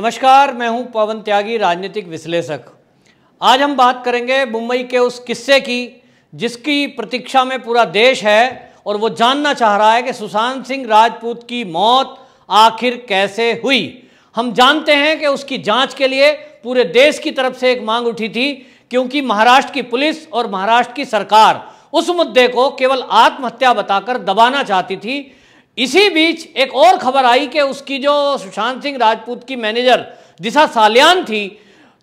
नमस्कार मैं हूं पवन त्यागी राजनीतिक विश्लेषक आज हम बात करेंगे मुंबई के उस किस्से की जिसकी प्रतीक्षा में पूरा देश है और वो जानना चाह रहा है कि सुशांत सिंह राजपूत की मौत आखिर कैसे हुई हम जानते हैं कि उसकी जांच के लिए पूरे देश की तरफ से एक मांग उठी थी क्योंकि महाराष्ट्र की पुलिस और महाराष्ट्र की सरकार उस मुद्दे को केवल आत्महत्या बताकर दबाना चाहती थी इसी बीच एक और खबर आई कि उसकी जो सुशांत सिंह राजपूत की मैनेजर दिशा सालियान थी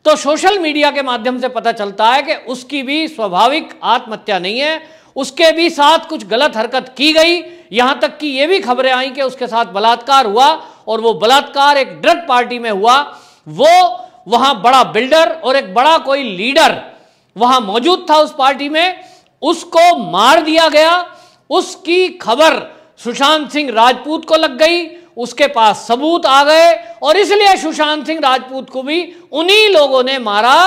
तो सोशल मीडिया के माध्यम से पता चलता है कि उसकी भी स्वाभाविक आत्महत्या नहीं है उसके भी साथ कुछ गलत हरकत की गई यहां तक कि यह भी खबरें आई कि उसके साथ बलात्कार हुआ और वो बलात्कार एक ड्रग पार्टी में हुआ वो वहां बड़ा बिल्डर और एक बड़ा कोई लीडर वहां मौजूद था उस पार्टी में उसको मार दिया गया उसकी खबर सुशांत सिंह राजपूत को लग गई उसके पास सबूत आ गए और इसलिए सुशांत सिंह राजपूत को भी उन्हीं लोगों ने मारा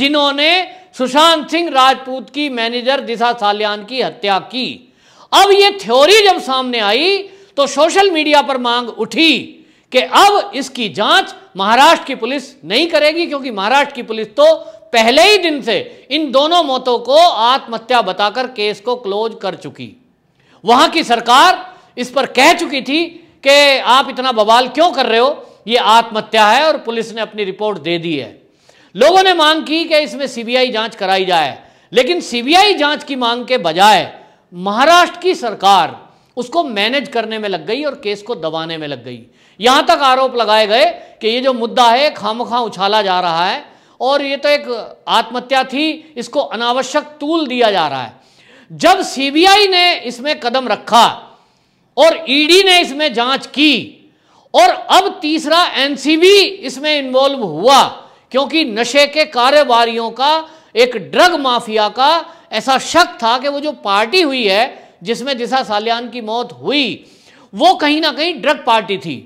जिन्होंने सुशांत सिंह राजपूत की मैनेजर दिशा सालियान की हत्या की अब ये थ्योरी जब सामने आई तो सोशल मीडिया पर मांग उठी कि अब इसकी जांच महाराष्ट्र की पुलिस नहीं करेगी क्योंकि महाराष्ट्र की पुलिस तो पहले ही दिन से इन दोनों मौतों को आत्महत्या बताकर केस को क्लोज कर चुकी वहां की सरकार इस पर कह चुकी थी कि आप इतना बवाल क्यों कर रहे हो ये आत्महत्या है और पुलिस ने अपनी रिपोर्ट दे दी है लोगों ने मांग की कि इसमें सीबीआई जांच कराई जाए लेकिन सीबीआई जांच की मांग के बजाय महाराष्ट्र की सरकार उसको मैनेज करने में लग गई और केस को दबाने में लग गई यहां तक आरोप लगाए गए कि ये जो मुद्दा है खामखा उछाला जा रहा है और ये तो एक आत्महत्या थी इसको अनावश्यक तूल दिया जा रहा है जब सीबीआई ने इसमें कदम रखा और ईडी e ने इसमें जांच की और अब तीसरा एनसीबी इसमें इन्वॉल्व हुआ क्योंकि नशे के कारोबारियों का एक ड्रग माफिया का ऐसा शक था कि वो जो पार्टी हुई है जिसमें दिशा सालियान की मौत हुई वो कहीं ना कहीं ड्रग पार्टी थी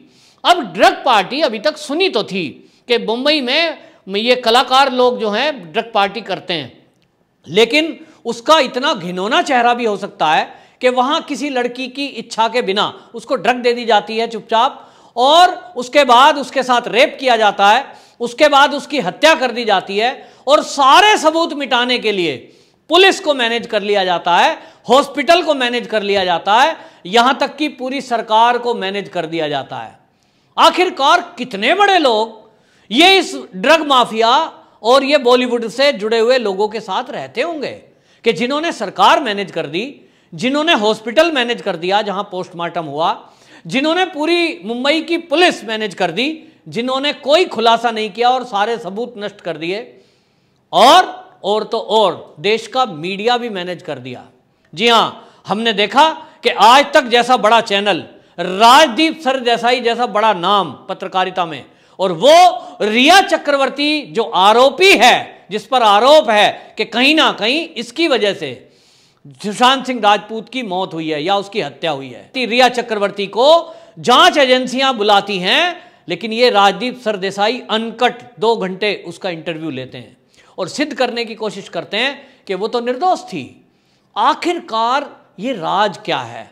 अब ड्रग पार्टी अभी तक सुनी तो थी कि मुंबई में ये कलाकार लोग जो हैं ड्रग पार्टी करते हैं लेकिन उसका इतना घिनौना चेहरा भी हो सकता है कि वहां किसी लड़की की इच्छा के बिना उसको ड्रग दे दी जाती है चुपचाप और उसके बाद उसके साथ रेप किया जाता है उसके बाद उसकी हत्या कर दी जाती है और सारे सबूत मिटाने के लिए पुलिस को मैनेज कर लिया जाता है हॉस्पिटल को मैनेज कर लिया जाता है यहां तक कि पूरी सरकार को मैनेज कर दिया जाता है आखिरकार कितने बड़े लोग ये इस ड्रग माफिया और ये बॉलीवुड से जुड़े हुए लोगों के साथ रहते होंगे कि जिन्होंने सरकार मैनेज कर दी जिन्होंने हॉस्पिटल मैनेज कर दिया जहां पोस्टमार्टम हुआ जिन्होंने पूरी मुंबई की पुलिस मैनेज कर दी जिन्होंने कोई खुलासा नहीं किया और सारे सबूत नष्ट कर दिए और और तो और देश का मीडिया भी मैनेज कर दिया जी हां हमने देखा कि आज तक जैसा बड़ा चैनल राजदीप सर जैसा ही जैसा बड़ा नाम पत्रकारिता में और वो रिया चक्रवर्ती जो आरोपी है जिस पर आरोप है कि कहीं ना कहीं इसकी वजह से सुशांत सिंह राजपूत की मौत हुई है या उसकी हत्या हुई है रिया चक्रवर्ती को जांच एजेंसियां बुलाती हैं लेकिन ये राजदीप सरदेसाई अनकट दो घंटे उसका इंटरव्यू लेते हैं और सिद्ध करने की कोशिश करते हैं कि वो तो निर्दोष थी आखिरकार ये राज क्या है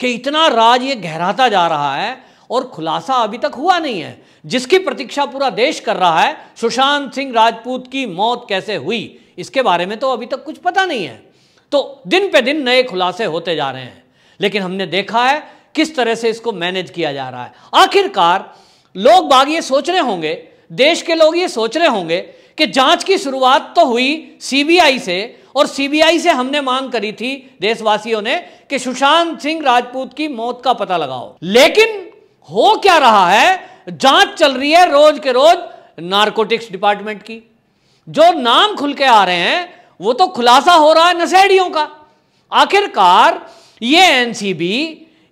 कि इतना राज ये गहराता जा रहा है और खुलासा अभी तक हुआ नहीं है जिसकी प्रतीक्षा पूरा देश कर रहा है सुशांत सिंह राजपूत की मौत कैसे हुई इसके बारे में तो अभी तक कुछ पता नहीं है तो दिन पे दिन नए खुलासे होते जा रहे हैं लेकिन हमने देखा है किस तरह से इसको मैनेज किया जा रहा है आखिरकार लोग बाग ये सोच रहे होंगे देश के लोग ये सोच रहे होंगे कि जांच की शुरुआत तो हुई सीबीआई से और सीबीआई से हमने मांग करी थी देशवासियों ने कि सुशांत सिंह राजपूत की मौत का पता लगाओ लेकिन हो क्या रहा है जांच चल रही है रोज के रोज नारकोटिक्स डिपार्टमेंट की जो नाम खुल के आ रहे हैं वो तो खुलासा हो रहा है नशेड़ियों का आखिरकार ये एनसीबी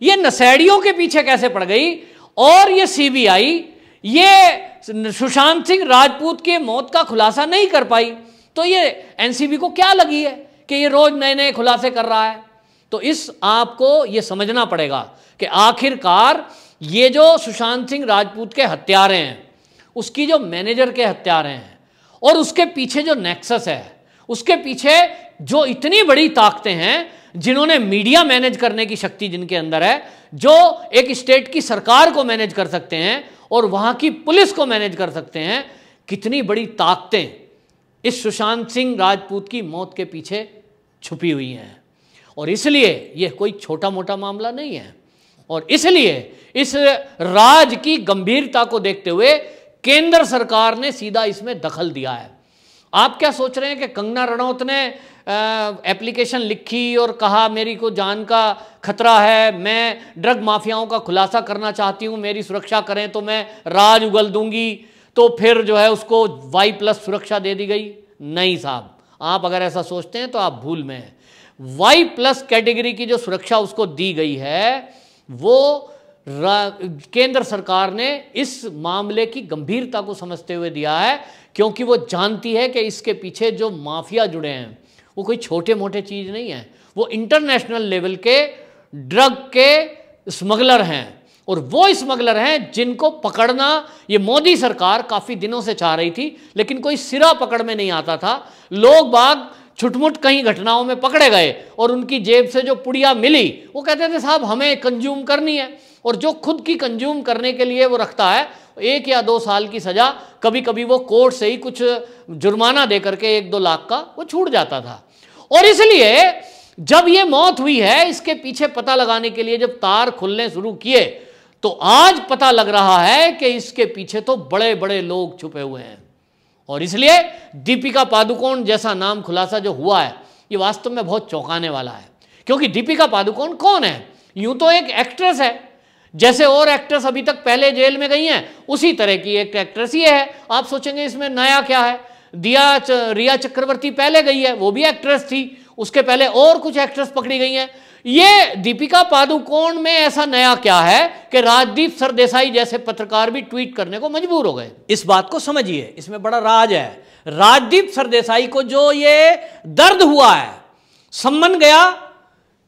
ये नशेड़ियों के पीछे कैसे पड़ गई और ये सीबीआई ये सुशांत सिंह राजपूत के मौत का खुलासा नहीं कर पाई तो ये एनसीबी को क्या लगी है कि ये रोज नए नए खुलासे कर रहा है तो इस आपको ये समझना पड़ेगा कि आखिरकार ये जो सुशांत सिंह राजपूत के हत्यारे हैं उसकी जो मैनेजर के हत्यारे हैं और उसके पीछे जो नेक्सस है उसके पीछे जो इतनी बड़ी ताकतें हैं जिन्होंने मीडिया मैनेज करने की शक्ति जिनके अंदर है जो एक स्टेट की सरकार को मैनेज कर सकते हैं और वहां की पुलिस को मैनेज कर सकते हैं कितनी बड़ी ताकतें इस सुशांत सिंह राजपूत की मौत के पीछे छुपी हुई हैं और इसलिए यह कोई छोटा मोटा मामला नहीं है और इसलिए इस राज की गंभीरता को देखते हुए केंद्र सरकार ने सीधा इसमें दखल दिया है आप क्या सोच रहे हैं कि कंगना रणौत ने एप्लीकेशन लिखी और कहा मेरी को जान का खतरा है मैं ड्रग माफियाओं का खुलासा करना चाहती हूँ मेरी सुरक्षा करें तो मैं राज उगल दूंगी तो फिर जो है उसको वाई प्लस सुरक्षा दे दी गई नहीं साहब आप अगर ऐसा सोचते हैं तो आप भूल में वाई प्लस कैटेगरी की जो सुरक्षा उसको दी गई है वो केंद्र सरकार ने इस मामले की गंभीरता को समझते हुए दिया है क्योंकि वो जानती है कि इसके पीछे जो माफिया जुड़े हैं वो कोई छोटे मोटे चीज़ नहीं है वो इंटरनेशनल लेवल के ड्रग के स्मगलर हैं और वो स्मगलर हैं जिनको पकड़ना ये मोदी सरकार काफ़ी दिनों से चाह रही थी लेकिन कोई सिरा पकड़ में नहीं आता था लोग बाग छुटमुट कहीं घटनाओं में पकड़े गए और उनकी जेब से जो पुड़िया मिली वो कहते थे साहब हमें कंज्यूम करनी है और जो खुद की कंज्यूम करने के लिए वो रखता है एक या दो साल की सज़ा कभी कभी वो कोर्ट से ही कुछ जुर्माना दे करके एक दो लाख का वो छूट जाता था और इसलिए जब ये मौत हुई है इसके पीछे पता लगाने के लिए जब तार खुलने शुरू किए तो आज पता लग रहा है कि इसके पीछे तो बड़े बड़े लोग छुपे हुए हैं और इसलिए दीपिका पादुकोण जैसा नाम खुलासा जो हुआ है ये वास्तव में बहुत चौंकाने वाला है क्योंकि दीपिका पादुकोण कौन है यूं तो एक एक्ट्रेस है जैसे और एक्ट्रेस अभी तक पहले जेल में गई हैं उसी तरह की एक एक्ट्रेस ये है आप सोचेंगे इसमें नया क्या है दिया च, रिया चक्रवर्ती पहले गई है वो भी एक्ट्रेस थी उसके पहले और कुछ एक्ट्रेस पकड़ी गई हैं ये दीपिका पादुकोण में ऐसा नया क्या है कि राजदीप सरदेसाई जैसे पत्रकार भी ट्वीट करने को मजबूर हो गए इस बात को समझिए इसमें बड़ा राज है राजदीप सरदेसाई को जो ये दर्द हुआ है सम्मन गया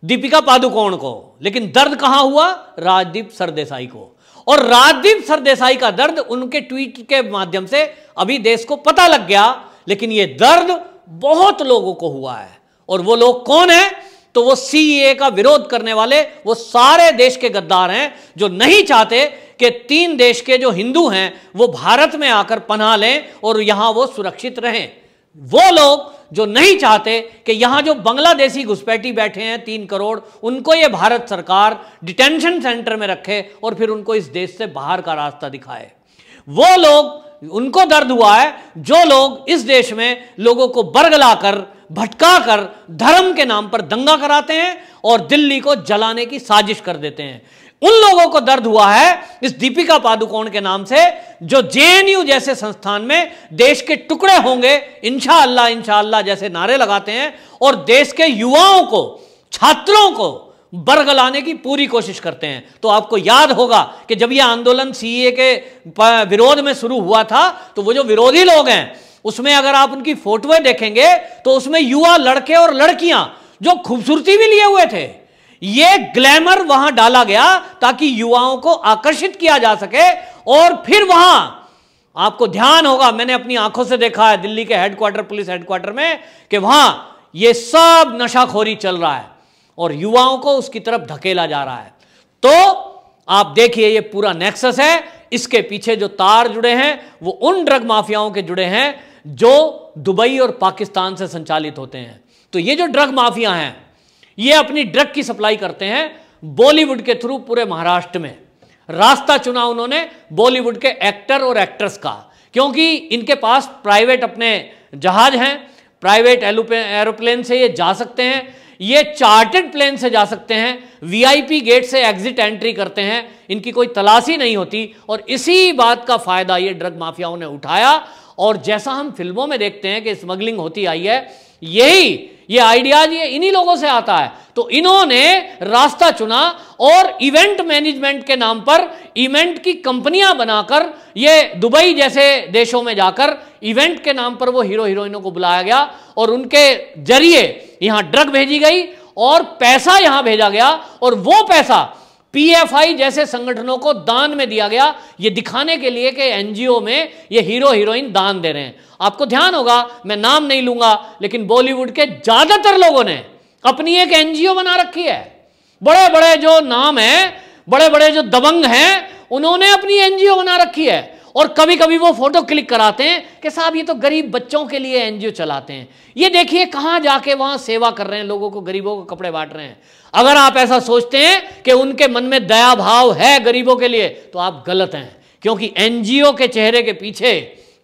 दीपिका पादुकोण को लेकिन दर्द कहां हुआ राजदीप सरदेसाई को और राजदीप सरदेसाई का दर्द उनके ट्वीट के माध्यम से अभी देश को पता लग गया लेकिन यह दर्द बहुत लोगों को हुआ है और वो लोग कौन है तो वो सीए e का विरोध करने वाले वो सारे देश के गद्दार हैं जो नहीं चाहते कि तीन देश के जो हिंदू हैं वो भारत में आकर पनाह लें और यहां वो सुरक्षित रहें वो लोग जो नहीं चाहते कि यहां जो बांग्लादेशी घुसपैठी बैठे हैं तीन करोड़ उनको ये भारत सरकार डिटेंशन सेंटर में रखे और फिर उनको इस देश से बाहर का रास्ता दिखाए वो लोग उनको दर्द हुआ है जो लोग इस देश में लोगों को बरगलाकर भटकाकर भटका कर धर्म के नाम पर दंगा कराते हैं और दिल्ली को जलाने की साजिश कर देते हैं उन लोगों को दर्द हुआ है इस दीपिका पादुकोण के नाम से जो जेएनयू जैसे संस्थान में देश के टुकड़े होंगे इंशाला इंशाला जैसे नारे लगाते हैं और देश के युवाओं को छात्रों को बरगलाने की पूरी कोशिश करते हैं तो आपको याद होगा कि जब यह आंदोलन सीए के विरोध में शुरू हुआ था तो वो जो विरोधी लोग हैं उसमें अगर आप उनकी फोटोएं देखेंगे तो उसमें युवा लड़के और लड़कियां जो खूबसूरती भी लिए हुए थे ये ग्लैमर वहां डाला गया ताकि युवाओं को आकर्षित किया जा सके और फिर वहां आपको ध्यान होगा मैंने अपनी आंखों से देखा है दिल्ली के हेडक्वार्टर पुलिस हेडक्वार्टर में कि वहां ये सब नशाखोरी चल रहा है और युवाओं को उसकी तरफ धकेला जा रहा है तो आप देखिए ये पूरा नेक्सस है इसके पीछे जो तार जुड़े हैं वो उन ड्रग माफियाओं के जुड़े हैं जो दुबई और पाकिस्तान से संचालित होते हैं तो ये जो ड्रग माफिया हैं ये अपनी ड्रग की सप्लाई करते हैं बॉलीवुड के थ्रू पूरे महाराष्ट्र में रास्ता चुना उन्होंने बॉलीवुड के एक्टर और एक्ट्रेस का क्योंकि इनके पास प्राइवेट अपने जहाज हैं प्राइवेट एरोप्लेन से ये जा सकते हैं ये चार्टेड प्लेन से जा सकते हैं वीआईपी गेट से एग्जिट एंट्री करते हैं इनकी कोई तलाशी नहीं होती और इसी बात का फायदा ये ड्रग माफियाओं ने उठाया और जैसा हम फिल्मों में देखते हैं कि स्मगलिंग होती आई है यही ये आइडियाज ये इन्हीं लोगों से आता है तो इन्होंने रास्ता चुना और इवेंट मैनेजमेंट के नाम पर इवेंट की कंपनियां बनाकर ये दुबई जैसे देशों में जाकर इवेंट के नाम पर वो हीरो हीरोइनों को बुलाया गया और उनके जरिए यहां ड्रग भेजी गई और पैसा यहां भेजा गया और वो पैसा पीएफआई जैसे संगठनों को दान में दिया गया ये दिखाने के लिए कि एनजीओ में ये हीरो हीरोइन दान दे रहे हैं आपको ध्यान होगा मैं नाम नहीं लूंगा लेकिन बॉलीवुड के ज्यादातर लोगों ने अपनी एक एनजीओ बना रखी है बड़े बड़े जो नाम है बड़े बड़े जो दबंग हैं उन्होंने अपनी एनजीओ बना रखी है और कभी कभी वो फोटो क्लिक कराते हैं कि साहब ये तो गरीब बच्चों के लिए एनजीओ चलाते हैं ये देखिए कहाँ जाके वहाँ सेवा कर रहे हैं लोगों को गरीबों को कपड़े बांट रहे हैं अगर आप ऐसा सोचते हैं कि उनके मन में दया भाव है गरीबों के लिए तो आप गलत हैं क्योंकि एनजीओ के चेहरे के पीछे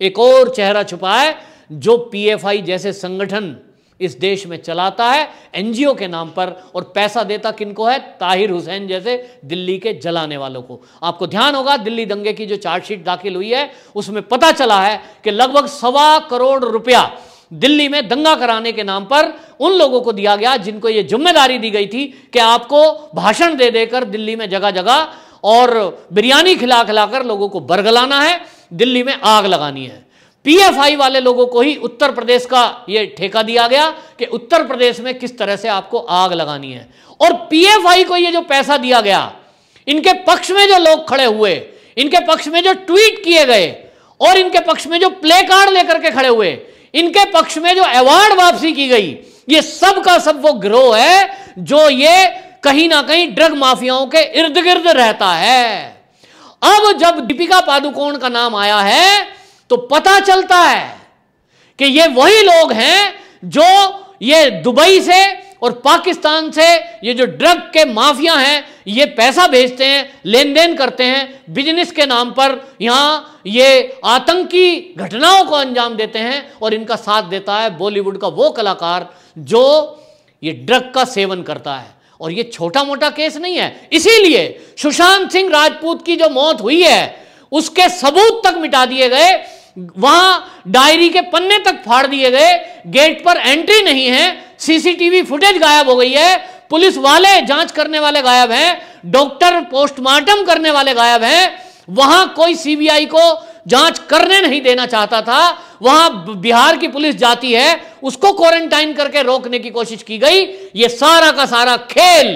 एक और चेहरा छुपा है जो पीएफआई जैसे संगठन इस देश में चलाता है एनजीओ के नाम पर और पैसा देता किनको है ताहिर हुसैन जैसे दिल्ली के जलाने वालों को आपको ध्यान होगा दिल्ली दंगे की जो चार्जशीट दाखिल हुई है उसमें पता चला है कि लगभग सवा करोड़ रुपया दिल्ली में दंगा कराने के नाम पर उन लोगों को दिया गया जिनको यह जिम्मेदारी दी गई थी कि आपको भाषण दे देकर दिल्ली में जगह जगह और बिरयानी खिला खिलाकर लोगों को बरगलाना है दिल्ली में आग लगानी है पीएफआई वाले लोगों को ही उत्तर प्रदेश का ये ठेका दिया गया कि उत्तर प्रदेश में किस तरह से आपको आग लगानी है और पीएफआई को ये जो पैसा दिया गया इनके पक्ष में जो लोग खड़े हुए इनके पक्ष में जो ट्वीट किए गए और इनके पक्ष में जो प्ले कार्ड लेकर के खड़े हुए इनके पक्ष में जो अवार्ड वापसी की गई ये सब का सब वो ग्रोह है जो ये कहीं ना कहीं ड्रग माफियाओं के इर्द गिर्द रहता है अब जब दीपिका पादुकोण का नाम आया है तो पता चलता है कि ये वही लोग हैं जो ये दुबई से और पाकिस्तान से ये जो ड्रग के माफिया हैं ये पैसा भेजते हैं लेन देन करते हैं बिजनेस के नाम पर यहां ये आतंकी घटनाओं को अंजाम देते हैं और इनका साथ देता है बॉलीवुड का वो कलाकार जो ये ड्रग का सेवन करता है और ये छोटा मोटा केस नहीं है इसीलिए सुशांत सिंह राजपूत की जो मौत हुई है उसके सबूत तक मिटा दिए गए वहां डायरी के पन्ने तक फाड़ दिए गए गेट पर एंट्री नहीं है सीसीटीवी फुटेज गायब हो गई है पुलिस वाले जांच करने वाले गायब हैं डॉक्टर पोस्टमार्टम करने वाले गायब हैं वहां कोई सीबीआई को जांच करने नहीं देना चाहता था वहां बिहार की पुलिस जाती है उसको क्वारंटाइन करके रोकने की कोशिश की गई ये सारा का सारा खेल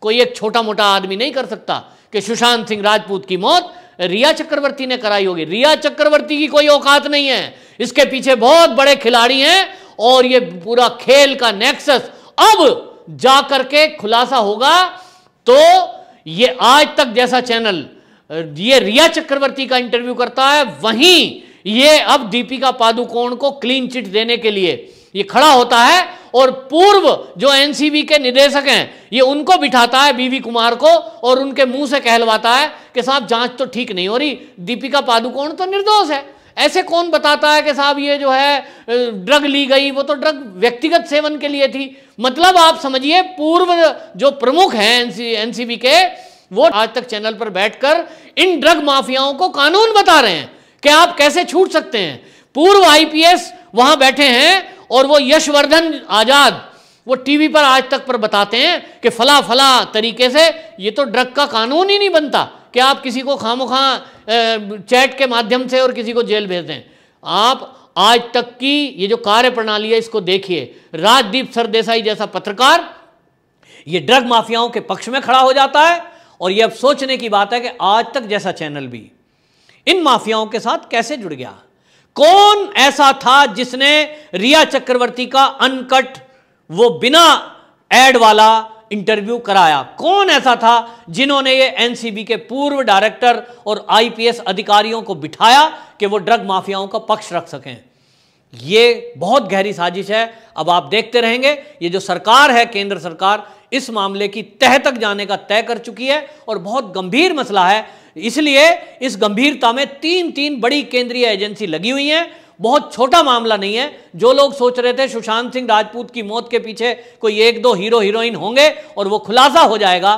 कोई एक छोटा मोटा आदमी नहीं कर सकता कि सुशांत सिंह राजपूत की मौत रिया चक्रवर्ती ने कराई होगी रिया चक्रवर्ती की कोई औकात नहीं है इसके पीछे बहुत बड़े खिलाड़ी हैं और ये पूरा खेल का नेक्सस अब जा करके खुलासा होगा तो ये आज तक जैसा चैनल ये रिया चक्रवर्ती का इंटरव्यू करता है वहीं ये अब दीपिका पादुकोण को क्लीन चिट देने के लिए ये खड़ा होता है और पूर्व जो एनसीबी के निदेशक हैं ये उनको बिठाता है बीवी कुमार को और उनके मुंह से कहलवाता है कि साहब जांच तो ठीक नहीं हो रही दीपिका पादुकोण तो निर्दोष है ऐसे कौन बताता है कि साहब ये जो है ड्रग ली गई वो तो ड्रग व्यक्तिगत सेवन के लिए थी मतलब आप समझिए पूर्व जो प्रमुख है एनसीबी के वो आज तक चैनल पर बैठकर इन ड्रग माफियाओं को कानून बता रहे हैं कि आप कैसे छूट सकते हैं पूर्व आईपीएस वहां बैठे हैं और वो यशवर्धन आज़ाद वो टीवी पर आज तक पर बताते हैं कि फला फला तरीके से ये तो ड्रग का कानून ही नहीं बनता कि आप किसी को खामो खां चैट के माध्यम से और किसी को जेल भेज दें आप आज तक की ये जो कार्य प्रणाली है इसको देखिए राजदीप सरदेसाई जैसा पत्रकार ये ड्रग माफियाओं के पक्ष में खड़ा हो जाता है और ये अब सोचने की बात है कि आज तक जैसा चैनल भी इन माफियाओं के साथ कैसे जुड़ गया कौन ऐसा था जिसने रिया चक्रवर्ती का अनकट वो बिना एड वाला इंटरव्यू कराया कौन ऐसा था जिन्होंने ये एनसीबी के पूर्व डायरेक्टर और आईपीएस अधिकारियों को बिठाया कि वो ड्रग माफियाओं का पक्ष रख सकें ये बहुत गहरी साजिश है अब आप देखते रहेंगे ये जो सरकार है केंद्र सरकार इस मामले की तह तक जाने का तय कर चुकी है और बहुत गंभीर मसला है इसलिए इस गंभीरता में तीन तीन बड़ी केंद्रीय एजेंसी लगी हुई हैं बहुत छोटा मामला नहीं है जो लोग सोच रहे थे सुशांत सिंह राजपूत की मौत के पीछे कोई एक दो हीरो हीरोइन होंगे और वो खुलासा हो जाएगा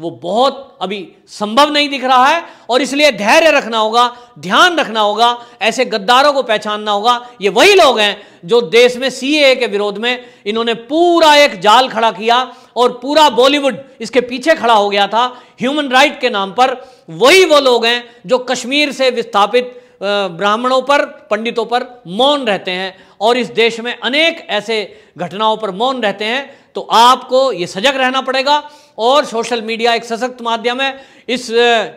वो बहुत अभी संभव नहीं दिख रहा है और इसलिए धैर्य रखना होगा ध्यान रखना होगा ऐसे गद्दारों को पहचानना होगा ये वही लोग हैं जो देश में सीएए के विरोध में इन्होंने पूरा एक जाल खड़ा किया और पूरा बॉलीवुड इसके पीछे खड़ा हो गया था ह्यूमन राइट के नाम पर वही वो लोग हैं जो कश्मीर से विस्थापित ब्राह्मणों पर पंडितों पर मौन रहते हैं और इस देश में अनेक ऐसे घटनाओं पर मौन रहते हैं तो आपको ये सजग रहना पड़ेगा और सोशल मीडिया एक सशक्त माध्यम है इस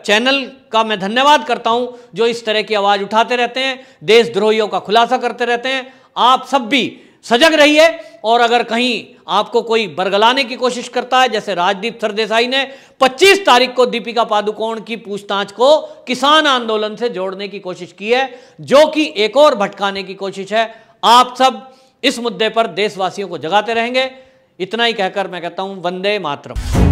चैनल का मैं धन्यवाद करता हूं जो इस तरह की आवाज़ उठाते रहते हैं देशद्रोहियों का खुलासा करते रहते हैं आप सब भी सजग रहिए और अगर कहीं आपको कोई बरगलाने की कोशिश करता है जैसे राजदीप सरदेसाई ने 25 तारीख को दीपिका पादुकोण की पूछताछ को किसान आंदोलन से जोड़ने की कोशिश की है जो कि एक और भटकाने की कोशिश है आप सब इस मुद्दे पर देशवासियों को जगाते रहेंगे इतना ही कहकर मैं कहता हूं वंदे मातरम